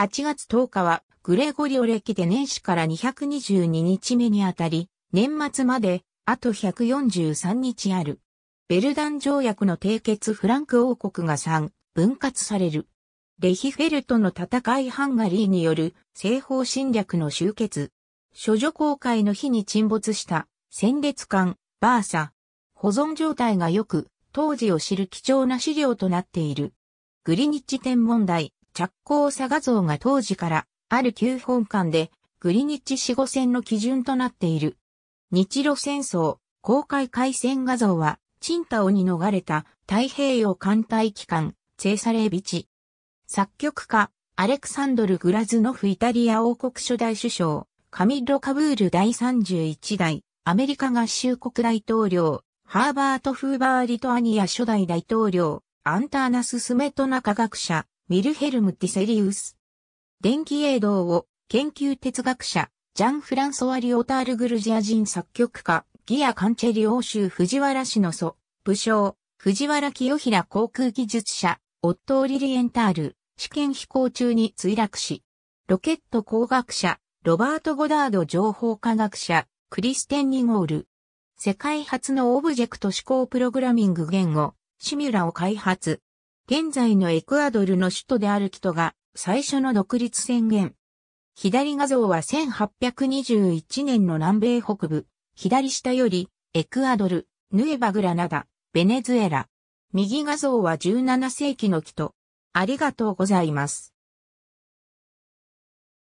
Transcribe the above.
8月10日はグレゴリオ歴で年始から222日目にあたり、年末まであと143日ある。ベルダン条約の締結フランク王国が3、分割される。レヒフェルトの戦いハンガリーによる西方侵略の終結。処女公開の日に沈没した戦列艦バーサ。保存状態が良く、当時を知る貴重な資料となっている。グリニッジ天文台、着工佐賀像が当時からある旧本館でグリニッチ死後線の基準となっている。日露戦争、公開海戦画像は、チンタオに逃れた太平洋艦隊機関、チェーサレービチ。作曲家、アレクサンドル・グラズノフイタリア王国初代首相、カミッロ・カブール第31代、アメリカ合衆国大統領、ハーバート・フーバー・リトアニア初代大統領、アンターナス・スメトナ科学者、ミルヘルム・ティセリウス。電気映動を研究哲学者、ジャン・フランソワ・リオタール・グルジア人作曲家、ギア・カンチェリ欧州藤原氏の祖、武将、藤原清平航空技術者、オットー・リリエンタール、試験飛行中に墜落し、ロケット工学者、ロバート・ゴダード情報科学者、クリステン・ニゴール。世界初のオブジェクト思考プログラミング言語、シミュラを開発。現在のエクアドルの首都であるキトが最初の独立宣言。左画像は1821年の南米北部、左下よりエクアドル、ヌエバグラナダ、ベネズエラ。右画像は17世紀のキト。ありがとうございます。